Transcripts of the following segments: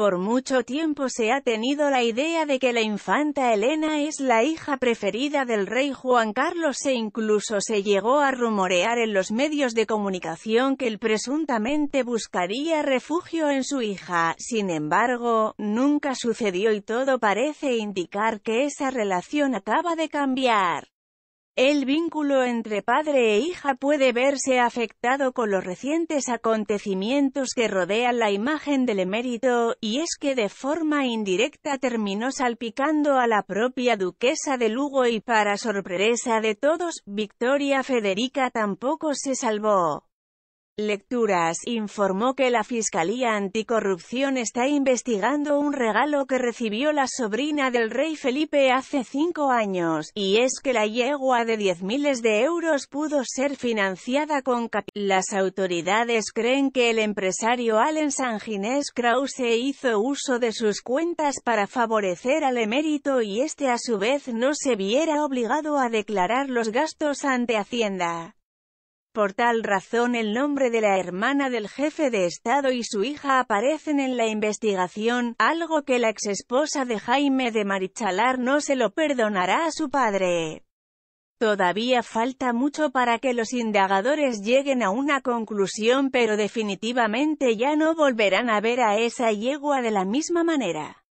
Por mucho tiempo se ha tenido la idea de que la infanta Elena es la hija preferida del rey Juan Carlos e incluso se llegó a rumorear en los medios de comunicación que él presuntamente buscaría refugio en su hija, sin embargo, nunca sucedió y todo parece indicar que esa relación acaba de cambiar. El vínculo entre padre e hija puede verse afectado con los recientes acontecimientos que rodean la imagen del emérito, y es que de forma indirecta terminó salpicando a la propia duquesa de Lugo y para sorpresa de todos, Victoria Federica tampoco se salvó. Lecturas informó que la Fiscalía Anticorrupción está investigando un regalo que recibió la sobrina del rey Felipe hace cinco años, y es que la yegua de 10 miles de euros pudo ser financiada con capital. Las autoridades creen que el empresario Allen Sanginés Krause hizo uso de sus cuentas para favorecer al emérito y este a su vez no se viera obligado a declarar los gastos ante Hacienda. Por tal razón el nombre de la hermana del jefe de Estado y su hija aparecen en la investigación, algo que la exesposa de Jaime de Marichalar no se lo perdonará a su padre. Todavía falta mucho para que los indagadores lleguen a una conclusión pero definitivamente ya no volverán a ver a esa yegua de la misma manera.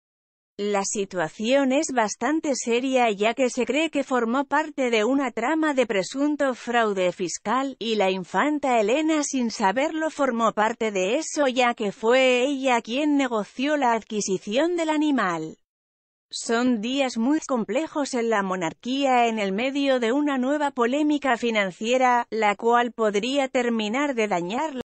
La situación es bastante seria ya que se cree que formó parte de una trama de presunto fraude fiscal, y la infanta Elena sin saberlo formó parte de eso ya que fue ella quien negoció la adquisición del animal. Son días muy complejos en la monarquía en el medio de una nueva polémica financiera, la cual podría terminar de dañarla.